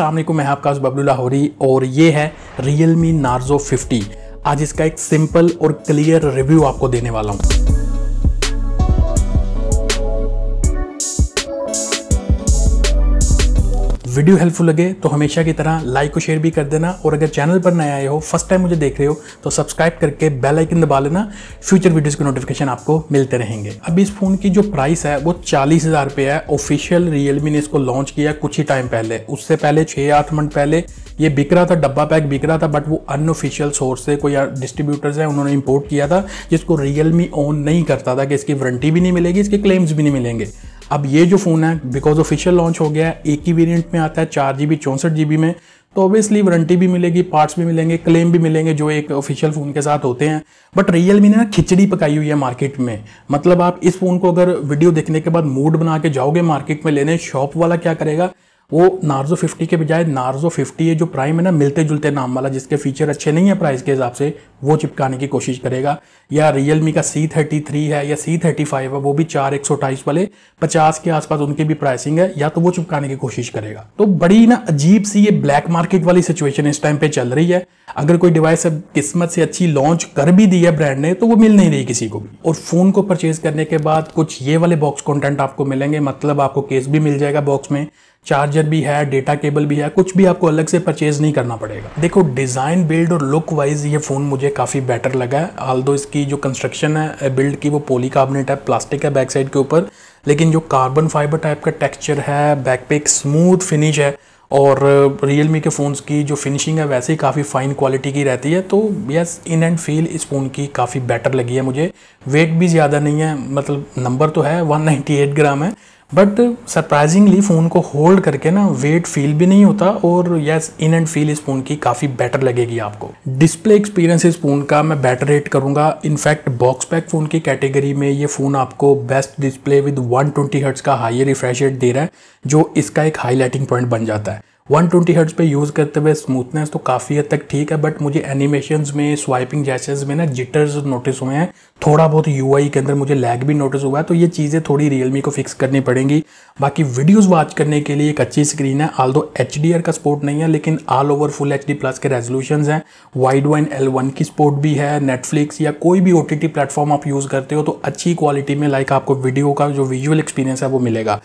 वालेकुम मैं आपका बबलू लाहौरी और ये है रियल मी नार्जो 50 आज इसका एक सिंपल और क्लियर रिव्यू आपको देने वाला हूँ वीडियो हेल्पफुल लगे तो हमेशा की तरह लाइक और शेयर भी कर देना और अगर चैनल पर नए आए हो फर्स्ट टाइम मुझे देख रहे हो तो सब्सक्राइब करके बेल आइकन दबा लेना फ्यूचर वीडियोज़ के नोटिफिकेशन आपको मिलते रहेंगे अब इस फ़ोन की जो प्राइस है वो चालीस हज़ार रुपये है ऑफिशियल रियलमी ने इसको लॉन्च किया कुछ ही टाइम पहले उससे पहले छः आठ मंथ पहले ये बिक रहा था डब्बा पैक बिक रहा था बट वो अनऑफिशियल सोर्स से कोई डिस्ट्रीब्यूटर्स हैं उन्होंने इंपोर्ट किया था जिसको रियलमी ओन नहीं करता था कि इसकी वारंटी भी नहीं मिलेगी इसके क्लेम्स भी नहीं मिलेंगे अब ये जो फ़ोन है बिकॉज ऑफिशियल लॉन्च हो गया है एक ही वेरिएंट में आता है चार जी बी चौंसठ जी बी में तो ऑब्वियसली वारंटी भी मिलेगी पार्ट्स भी मिलेंगे क्लेम भी मिलेंगे जो एक ऑफिशियल फ़ोन के साथ होते हैं बट रियल मी ने ना खिचड़ी पकाई हुई है मार्केट में मतलब आप इस फ़ोन को अगर वीडियो देखने के बाद मूड बना के जाओगे मार्केट में लेने शॉप वाला क्या करेगा वो नार्जो 50 के बजाय नार्जो 50 ये जो प्राइम है ना मिलते जुलते नाम वाला जिसके फीचर अच्छे नहीं है प्राइस के हिसाब से वो चिपकाने की कोशिश करेगा या मी का सी थर्टी थ्री है या सी थर्टी फाइव है वो भी चार एक सौ अट्ठाईस वाले पचास के आसपास उनकी भी प्राइसिंग है या तो वो चिपकाने की कोशिश करेगा तो बड़ी ना अजीब सी ये ब्लैक मार्केट वाली सिचुएशन इस टाइम पे चल रही है अगर कोई डिवाइस अब किस्मत से अच्छी लॉन्च कर भी दी है ब्रांड ने तो वो मिल नहीं रही किसी को भी और फ़ोन को परचेज करने के बाद कुछ ये वाले बॉक्स कॉन्टेंट आपको मिलेंगे मतलब आपको केस भी मिल जाएगा बॉक्स में चार्जर भी है डेटा केबल भी है कुछ भी आपको अलग से परचेज नहीं करना पड़ेगा देखो डिज़ाइन बिल्ड और लुक वाइज ये फ़ोन मुझे काफ़ी बेटर लगा है हाल दो इसकी जो कंस्ट्रक्शन है बिल्ड की वो कार्बोनेट है प्लास्टिक है बैक साइड के ऊपर लेकिन जो कार्बन फाइबर टाइप का टेक्सचर है बैक पे एक स्मूथ फिनिश है और रियल मी के फ़ोन्स की जो फिनिशिंग है वैसे ही काफ़ी फ़ाइन क्वालिटी की रहती है तो यस इन एंड फील इस फ़ोन की काफ़ी बेटर लगी है मुझे वेट भी ज़्यादा नहीं है मतलब नंबर तो है 198 ग्राम है बट सरप्राइजिंगली फ़ोन को होल्ड करके ना वेट फील भी नहीं होता और यस इन एंड फील इस फ़ोन की काफ़ी बेटर लगेगी आपको डिस्प्ले एक्सपीरियंस इस फ़ोन का मैं बेटर रेट करूँगा इनफैक्ट बॉक्स पैक फ़ोन की कैटेगरी में ये फ़ोन आपको बेस्ट डिस्प्ले विद 120 हर्ट्स का हाई रिफ्रेश रेट दे रहा है जो इसका एक हाईलाइटिंग पॉइंट बन जाता है 120 ट्वेंटी हर्ट्स पर यूज़ करते हुए स्मूथनेस तो काफ़ी हद तक ठीक है बट मुझे एनिमेशन में स्वाइपिंग जैसेज में ना जिटर्स नोटिस हुए हैं थोड़ा बहुत यू के अंदर मुझे लैग भी नोटिस हुआ है तो ये चीज़ें थोड़ी रियलमी को फिक्स करनी पड़ेंगी बाकी वीडियोज़ वॉच करने के लिए एक अच्छी स्क्रीन है आल दो एच का सपोर्ट नहीं है लेकिन all over full H plus के रेजोल्यूशन हैं वाइड वाइन एल की सपोर्ट भी है नेटफ्लिक्स या कोई भी ओ प्लेटफॉर्म आप यूज़ करते हो तो अच्छी क्वालिटी में लाइक आपको वीडियो का जो विजुअल एक्सपीरियंस है वो मिलेगा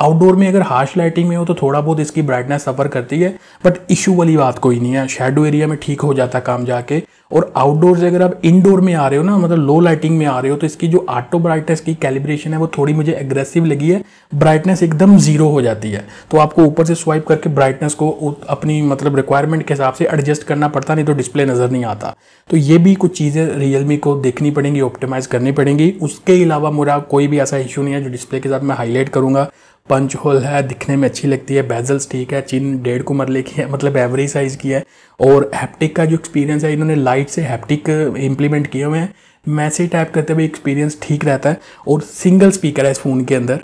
आउटडोर में अगर हार्श लाइटिंग में हो तो थोड़ा बहुत इसकी ब्राइटनेस सफ़र करती है बट इशू वाली बात कोई नहीं है शेडो एरिया में ठीक हो जाता काम जाके और आउटडोर से अगर आप इनडोर में आ रहे हो ना मतलब लो लाइटिंग में आ रहे हो तो इसकी जो ऑटो ब्राइटनेस की कैलिब्रेशन है वो थोड़ी मुझे एग्रेसिव लगी है ब्राइटनेस एकदम ज़ीरो हो जाती है तो आपको ऊपर से स्वाइप करके ब्राइटनेस को अपनी मतलब रिक्वायरमेंट के हिसाब से एडजस्ट करना पड़ता नहीं तो डिस्प्ले नज़र नहीं आता तो ये भी कुछ चीज़ें रियलमी को देखनी पड़ेंगी ऑप्टिमाइज़ करनी पड़ेंगी उसके अलावा मेरा कोई भी ऐसा इशू नहीं है जो डिस्प्ले के साथ मैं हाईलाइट करूँगा पंच होल है दिखने में अच्छी लगती है बेजल्स ठीक है चिन डेढ़ को मरले मतलब की है मतलब एवरेज साइज़ की है और हैप्टिक का जो एक्सपीरियंस है इन्होंने लाइट से हैप्टिक इम्प्लीमेंट uh, किए हुए हैं मैसेज टाइप करते हुए एक्सपीरियंस ठीक रहता है और सिंगल स्पीकर है इस फ़ोन के अंदर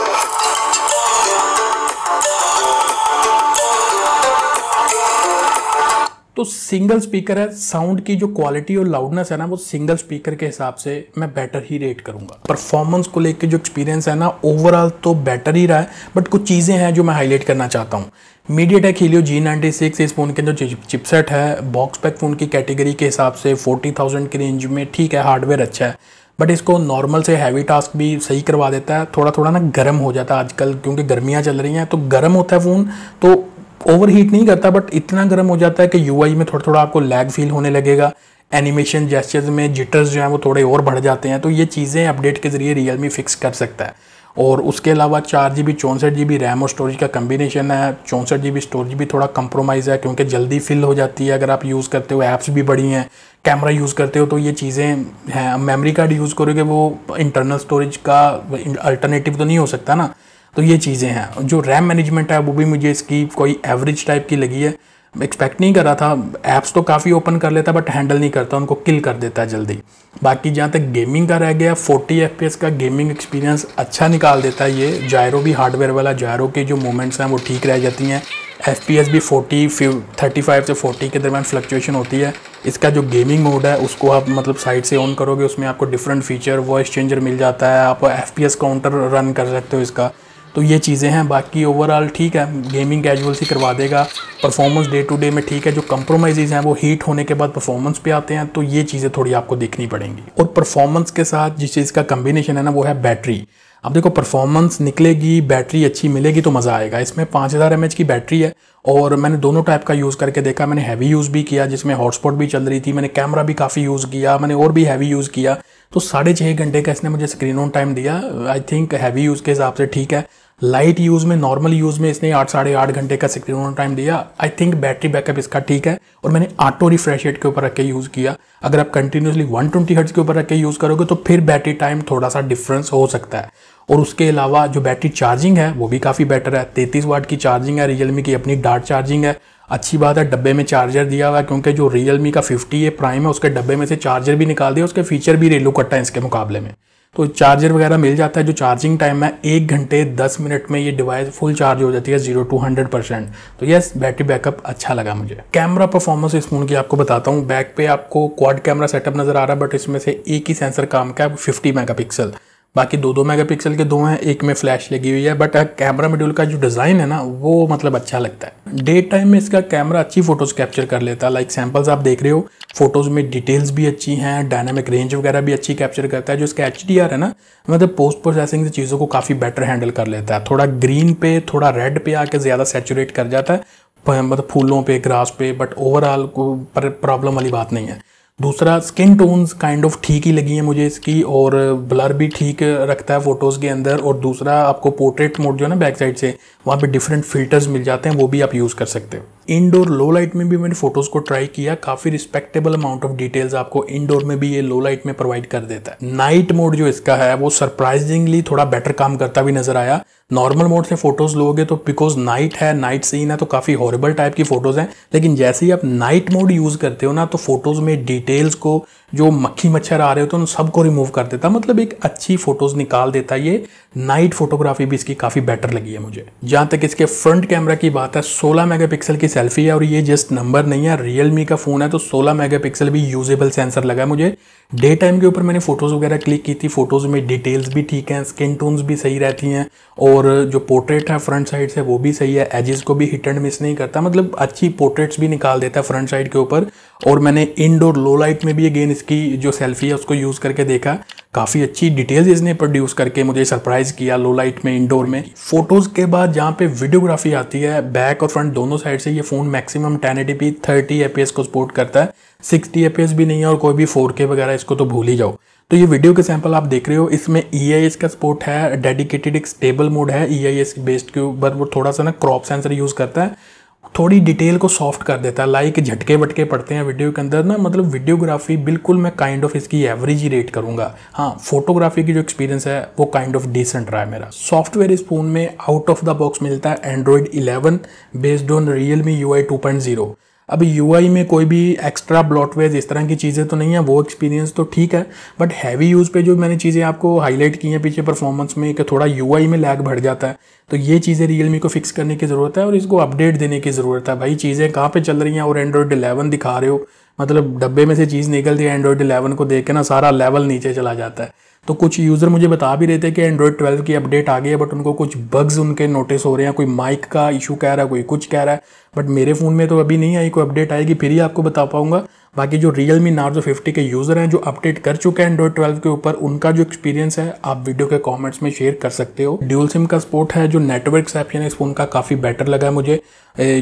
तो सिंगल स्पीकर है साउंड की जो क्वालिटी और लाउडनेस है ना वो सिंगल स्पीकर के हिसाब से मैं बेटर ही रेट करूंगा परफॉर्मेंस को लेकर जो एक्सपीरियंस है ना ओवरऑल तो बेटर ही रहा है बट कुछ चीज़ें हैं जो मैं हाईलाइट करना चाहता हूँ MediaTek Helio G ninety six इस फ़ोन के अंदर चिपसेट है बॉक्स पैक फ़ोन की कैटेगरी के हिसाब से फोर्टी थाउजेंड की रेंज में ठीक है हार्डवेयर अच्छा है बट इसको नॉर्मल से हैवी टास्क भी सही करवा देता है थोड़ा थोड़ा ना गर्म हो जाता है आजकल क्योंकि गर्मियाँ चल रही हैं तो गर्म होता है फ़ोन तो ओवर हीट नहीं करता बट इतना गर्म हो जाता है कि आई में थोड़ा थोड़ा आपको लैग फील होने लगेगा एनिमेशन जेस्चर्स में जिटर्स जो हैं वो थोड़े और बढ़ जाते हैं तो ये चीज़ें अपडेट के ज़रिए रियल मी फिक्स कर सकता है और उसके अलावा चार जी बी चौंसठ जी बी रैम और स्टोरेज का कम्बिनेशन है चौंसठ जी बी स्टोरेज भी थोड़ा कंप्रोमाइज़ है क्योंकि जल्दी फिल हो जाती है अगर आप यूज़ करते हो ऐप्स भी बड़ी हैं कैमरा यूज़ करते हो तो ये चीज़ें हैं मेमोरी कार्ड यूज़ करोगे वो इंटरनल स्टोरेज का अल्टरनेटिव तो नहीं हो सकता ना तो ये चीज़ें हैं जो रैम मैनेजमेंट है वो भी मुझे इसकी कोई एवरेज टाइप की लगी है एक्सपेक्ट नहीं कर रहा था ऐप्स तो काफ़ी ओपन कर लेता बट हैंडल नहीं करता उनको किल कर देता है जल्दी बाकी जहाँ तक गेमिंग का रह गया 40 एफ का गेमिंग एक्सपीरियंस अच्छा निकाल देता है ये जायरो भी हार्डवेयर वाला जायरो के जो मोमेंट्स हैं वो ठीक रह जाती हैं एफ भी 40 थर्टी फाइव से 40 के दरमियान फ्लक्चुएशन होती है इसका जो गेमिंग मोड है उसको आप मतलब साइड से ऑन करोगे उसमें आपको डिफरेंट फीचर वॉइस चेंजर मिल जाता है आप एफ काउंटर रन कर सकते हो इसका तो ये चीज़ें हैं बाकी ओवरऑल ठीक है गेमिंग कैजुअल सी करवा देगा परफॉर्मेंस डे टू डे में ठीक है जो कम्प्रोमाइज़ हैं वो हीट होने के बाद परफॉर्मेंस पे आते हैं तो ये चीज़ें थोड़ी आपको देखनी पड़ेंगी और परफॉर्मेंस के साथ जिस चीज़ का कम्बिनेशन है ना वो है बैटरी अब देखो परफॉर्मेंस निकलेगी बैटरी अच्छी मिलेगी तो मज़ा आएगा इसमें पाँच हज़ार एम की बैटरी है और मैंने दोनों टाइप का यूज़ करके देखा मैंने हैवी यूज़ भी किया जिसमें हॉटस्पॉट भी चल रही थी मैंने कैमरा भी काफ़ी यूज़ किया मैंने और भी हैवी यूज़ किया तो साढ़े छः घंटे का इसने मुझे स्क्रीन ऑन टाइम दिया आई थिंक हैवी यूज़ के हिसाब से ठीक है लाइट यूज़ में नॉर्मल यूज़ में इसने आठ साढ़े आठ घंटे का स्क्रीन टाइम दिया आई थिंक बैटरी बैकअप इसका ठीक है और मैंने ऑटो रिफ्रेश रेट के ऊपर रख के यूज़ किया अगर आप कंटिन्यूसली वन ट्वेंटी हर्ट्स के ऊपर रख के यूज़ करोगे तो फिर बैटरी टाइम थोड़ा सा डिफरेंस हो सकता है और उसके अलावा जो बैटरी चार्जिंग है वो भी काफ़ी बेटर है तैतीस वाट की चार्जिंग है रियलमी की अपनी डार्ट चार्जिंग है अच्छी बात है डब्बे में चार्जर दिया हुआ है क्योंकि जो रियलमी का फिफ्टी ए प्राइम है उसके डब्बे में से चार्जर भी निकाल दिया उसके फीचर भी रेलू कट्टा है इसके मुकाबले में तो चार्जर वगैरह मिल जाता है जो चार्जिंग टाइम है एक घंटे दस मिनट में ये डिवाइस फुल चार्ज हो जाती है जीरो टू हंड्रेड परसेंट तो यस बैटरी बैकअप अच्छा लगा मुझे कैमरा परफॉर्मेंस इस फोन की आपको बताता हूँ बैक पे आपको क्वाड कैमरा सेटअप नजर आ रहा है बट इसमें से एक ही सेंसर काम का है फिफ्टी मेगा पिक्सल बाकी दो दो मेगापिक्सल के दो हैं एक में फ्लैश लगी हुई है बट कैमरा मेड्यूल का जो डिज़ाइन है ना वो मतलब अच्छा लगता है डे टाइम में इसका कैमरा अच्छी फोटोज़ कैप्चर कर लेता है लाइक सैम्पल्स आप देख रहे हो फोटोज़ में डिटेल्स भी अच्छी हैं डायनामिक रेंज वगैरह भी अच्छी कैप्चर करता है जो इसका एच है ना मतलब पोस्ट प्रोसेसिंग से चीज़ों को काफ़ी बेटर हैंडल कर लेता है थोड़ा ग्रीन पे थोड़ा रेड पे आके ज़्यादा सेचुरेट कर जाता है मतलब फूलों पे ग्रास पे बट ओवरऑल को प्रॉब्लम वाली बात नहीं है दूसरा स्किन टोन्स काइंड ऑफ ठीक ही लगी है मुझे इसकी और ब्लर भी ठीक रखता है फ़ोटोज़ के अंदर और दूसरा आपको पोर्ट्रेट मोड जो है ना बैक साइड से वहाँ पे डिफरेंट फिल्टर्स मिल जाते हैं वो भी आप यूज़ कर सकते हो इनडोर लो लाइट में भी मैंने फ़ोटोज़ को ट्राई किया काफ़ी रिस्पेक्टेबल अमाउंट ऑफ डिटेल्स आपको इनडोर में भी ये लो लाइट में प्रोवाइड कर देता है नाइट मोड जो इसका है वो सरप्राइजिंगली थोड़ा बेटर काम करता भी नज़र आया नॉर्मल मोड से फ़ोटोज़ लोगे तो बिकॉज नाइट है नाइट सीन है तो काफ़ी हॉरेबल टाइप की फ़ोटोज़ हैं लेकिन जैसे ही आप नाइट मोड यूज़ करते हो ना तो फोटोज़ में डिटेल डिटेल्स को जो मक्खी मच्छर आ रहे होते हैं उन सबको रिमूव कर देता मतलब एक अच्छी फ़ोटोज़ निकाल देता ये नाइट फोटोग्राफी भी इसकी काफ़ी बेटर लगी है मुझे जहाँ तक इसके फ्रंट कैमरा की बात है 16 मेगापिक्सल की सेल्फी है और ये जस्ट नंबर नहीं है रियलमी का फ़ोन है तो 16 मेगापिक्सल भी यूजेबल सेंसर लगा है मुझे डे टाइम के ऊपर मैंने फ़ोटोज़ वगैरह क्लिक की थी फ़ोटोज़ में डिटेल्स भी ठीक हैं स्किन टोन्स भी सही रहती हैं और जो पोर्ट्रेट है फ्रंट साइड से वो भी सही है एजेस को भी हिट एंड मिस नहीं करता मतलब अच्छी पोर्ट्रेट्स भी निकाल देता है फ्रंट साइड के ऊपर और मैंने इनडोर लो लाइट में भी अगेन इसकी जो सेल्फी है उसको यूज़ करके देखा काफ़ी अच्छी डिटेल्स इसने प्रोड्यूस करके मुझे सरप्राइज़ किया लो लाइट में इंडोर में फोटोज़ के बाद जहाँ पे वीडियोग्राफी आती है बैक और फ्रंट दोनों साइड से ये phone maximum ten 30 thirty FPS को सपोर्ट करता है सिक्सटी एपीएस भी नहीं है और कोई भी फोर के वगैरह इसको तो भूल ही जाओ तो ये वीडियो के सैंपल आप देख रहे हो इसमें ई आई एस का सपोर्ट है डेडिकेटेड एक स्टेबल मोड है ई आई एस बेस्ड के ऊपर वो थोड़ा सा ना क्रॉप सेंसर यूज़ करता है थोड़ी डिटेल को सॉफ्ट कर देता है लाइक झटके वटके पड़ते हैं वीडियो के अंदर ना मतलब वीडियोग्राफी बिल्कुल मैं काइंड ऑफ इसकी एवरेज ही रेट करूँगा हाँ फोटोग्राफी की जो एक्सपीरियंस है वो काइंड ऑफ डिसेंट रहा है मेरा सॉफ्टवेयर इस फ़ोन में आउट ऑफ द बॉक्स मिलता है Android eleven based on Realme U I अब यू में कोई भी एक्स्ट्रा ब्लॉटवेज इस तरह की चीज़ें तो नहीं है वो एक्सपीरियंस तो ठीक है बट हैवी यूज़ पे जो मैंने चीज़ें आपको हाईलाइट की हैं पीछे परफॉर्मेंस में कि थोड़ा यू में लैग बढ़ जाता है तो ये चीज़ें रियल को फिक्स करने की ज़रूरत है और इसको अपडेट देने की ज़रूरत है भाई चीज़ें कहाँ पर चल रही हैं और एंड्रॉयड एलेवन दिखा रहे हो मतलब डब्बे में से चीज़ निकलती है एंड्रॉयड एलेवन को देख के ना सारा लेवल नीचे चला जाता है तो कुछ यूज़र मुझे बता भी रहे थे कि एंड्रॉयड ट्वेल्व की अपडेट आ गई है बट उनको कुछ बग्स उनके नोटिस हो रहे हैं कोई माइक का इशू कह रहा है कोई कुछ कह रहा है बट मेरे फ़ोन में तो अभी नहीं आई कोई अपडेट आएगी फिर ही आपको बता पाऊँगा बाकी जो रियल मी नार्जो फिफ्टी के यूज़र हैं जो अपडेट कर चुके हैं एंड्रॉयड ट्वेल्व के ऊपर उनका जो एक्सपीरियंस है आप वीडियो के कॉमेंट्स में शेयर कर सकते हो ड्यूल सिम का सपोर्ट है जो नेटवर्क सेप्शन है इस फोन का काफ़ी बेटर लगा है मुझे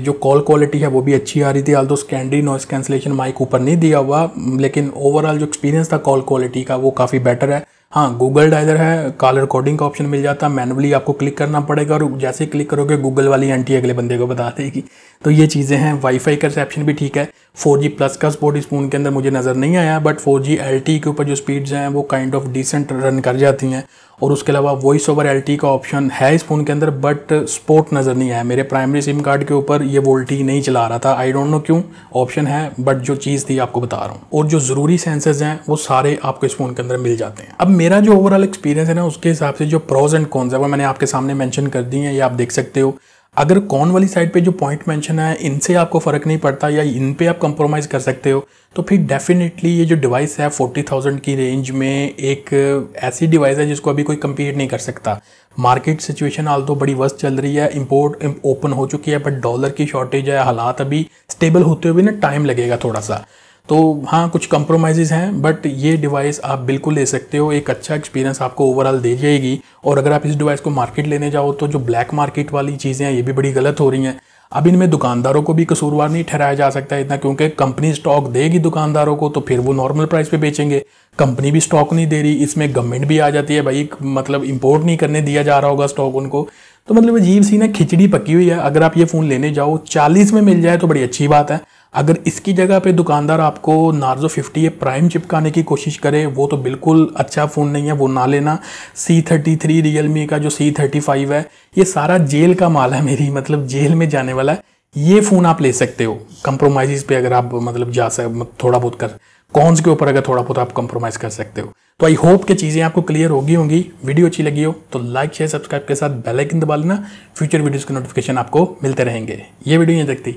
जो कॉल क्वालिटी है वो भी अच्छी आ रही थी आल दो स्कैंडी नॉइस कैंसिलेशन माइक ऊपर नहीं दिया हुआ लेकिन ओवरऑल जो एक्सपीरियंस था कॉल क्वालिटी का वो काफ़ी बेटर है हाँ गूगल डायलर है कॉल रिकॉर्डिंग का ऑप्शन मिल जाता है मैनुअली आपको क्लिक करना पड़ेगा और जैसे क्लिक करोगे गूगल वाली एंटी अगले बंदे को बता देगी तो ये चीज़ें हैं वाईफाई का रिसेप्शन भी ठीक है 4G प्लस का सपोर्ट इस फ़ोन के अंदर मुझे नज़र नहीं आया बट 4G LTE के ऊपर जो स्पीड्स हैं वो काइंड ऑफ डिसेंट रन कर जाती हैं और उसके अलावा वॉइस ओवर एल का ऑप्शन है इस फ़ोन के अंदर बट सपोर्ट नज़र नहीं आया मेरे प्राइमरी सिम कार्ड के ऊपर ये वोल्टी नहीं चला रहा था आई डोंट नो क्यों ऑप्शन है बट जो चीज़ थी आपको बता रहा हूँ और जो ज़रूरी सेंसेज हैं वो सारे आपको इस फ़ोन के अंदर मिल जाते हैं अब मेरा जो ओवरऑल एक्सपीरियंस है ना उसके हिसाब से जो प्रोज एंड कॉन्स है वो मैंने आपके सामने मैंशन कर दी है ये आप देख सकते हो अगर कौन वाली साइड पे जो पॉइंट मेंशन है इनसे आपको फ़र्क नहीं पड़ता या इन पे आप कंप्रोमाइज़ कर सकते हो तो फिर डेफिनेटली ये जो डिवाइस है 40,000 की रेंज में एक ऐसी डिवाइस है जिसको अभी कोई कम्पीट नहीं कर सकता मार्केट सिचुएशन आल तो बड़ी वर्स्ट चल रही है इम्पोर्ट ओपन हो चुकी है बट डॉलर की शॉर्टेज है हालात अभी स्टेबल होते हुए ना टाइम लगेगा थोड़ा सा तो हाँ कुछ कंप्रोमाइज़ हैं बट ये डिवाइस आप बिल्कुल ले सकते हो एक अच्छा एक्सपीरियंस आपको ओवरऑल दे जाएगी और अगर आप इस डिवाइस को मार्केट लेने जाओ तो जो ब्लैक मार्केट वाली चीज़ें हैं ये भी बड़ी गलत हो रही हैं अब इनमें दुकानदारों को भी कसूरवार नहीं ठहराया जा सकता इतना क्योंकि कंपनी स्टॉक देगी दुकानदारों को तो फिर वो नॉर्मल प्राइस पे बेचेंगे कंपनी भी स्टॉक नहीं दे रही इसमें गवर्नमेंट भी आ जाती है भाई मतलब इंपोर्ट नहीं करने दिया जा रहा होगा स्टॉक उनको तो मतलब अजीब सी ना खिचड़ी पकी हुई है अगर आप ये फ़ोन लेने जाओ चालीस में मिल जाए तो बड़ी अच्छी बात है अगर इसकी जगह पे दुकानदार आपको नार्जो 50 ए प्राइम चिपकाने की कोशिश करे वो तो बिल्कुल अच्छा फ़ोन नहीं है वो ना लेना सी थर्टी थ्री रियल का जो सी थर्टी फाइव है ये सारा जेल का माल है मेरी मतलब जेल में जाने वाला है ये फ़ोन आप ले सकते हो कंप्रोमाइज़ पे अगर आप मतलब जा सक मतलब थोड़ा बहुत कर कॉन्स के ऊपर अगर थोड़ा बहुत आप कंप्रोमाइज़ कर सकते हो तो आई होप कि चीज़ें आपको क्लियर होगी होंगी वीडियो अच्छी लगी हो तो लाइक शेयर सब्सक्राइब के साथ बेल आइकन दबा लेना फ्यूचर वीडियोज़ के नोटिफिकेशन आपको मिलते रहेंगे ये वीडियो ये देखती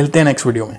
मिलते हैं नेक्स्ट वीडियो में